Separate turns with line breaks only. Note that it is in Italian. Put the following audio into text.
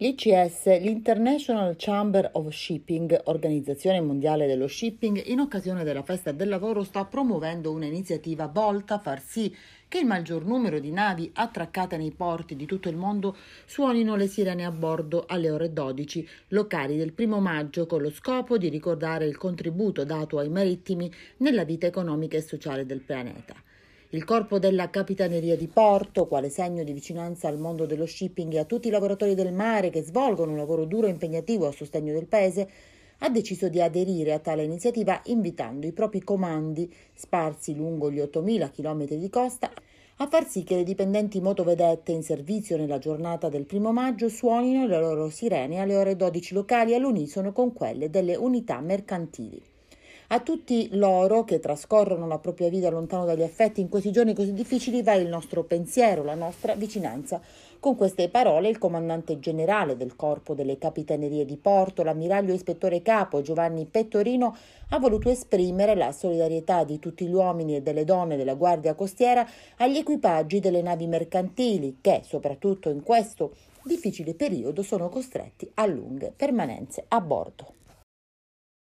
L'ICS, l'International Chamber of Shipping, organizzazione mondiale dello shipping, in occasione della festa del lavoro sta promuovendo un'iniziativa volta a far sì che il maggior numero di navi attraccate nei porti di tutto il mondo suonino le sirene a bordo alle ore 12 locali del primo maggio con lo scopo di ricordare il contributo dato ai marittimi nella vita economica e sociale del pianeta. Il corpo della Capitaneria di Porto, quale segno di vicinanza al mondo dello shipping e a tutti i lavoratori del mare che svolgono un lavoro duro e impegnativo a sostegno del Paese, ha deciso di aderire a tale iniziativa invitando i propri comandi, sparsi lungo gli 8.000 km di costa, a far sì che le dipendenti motovedette in servizio nella giornata del primo maggio suonino le loro sirene alle ore 12 locali all'unisono con quelle delle unità mercantili. A tutti loro che trascorrono la propria vita lontano dagli affetti in questi giorni così difficili va il nostro pensiero, la nostra vicinanza. Con queste parole il comandante generale del Corpo delle Capitanerie di Porto, l'ammiraglio ispettore capo Giovanni Pettorino, ha voluto esprimere la solidarietà di tutti gli uomini e delle donne della Guardia Costiera agli equipaggi delle navi mercantili che, soprattutto in questo difficile periodo, sono costretti a lunghe permanenze a bordo.